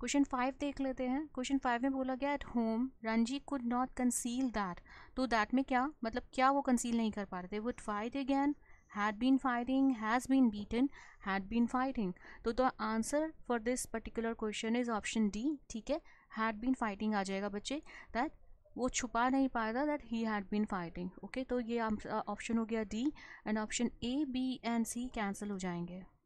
question five देख लेते हैं क्वेश्चन फाइव में बोला गया at home Ranji could not conceal that तो दैट में क्या मतलब क्या वो कंसील नहीं कर पा रहे थे would fight again had been fighting has been beaten had been fighting तो the answer for this particular question is option D ठीक है हैड बीन फाइटिंग आ जाएगा बच्चे दैट वो छुपा नहीं पाया था that he had been fighting okay तो ये ऑप्शन हो गया D and option A B and C cancel हो जाएंगे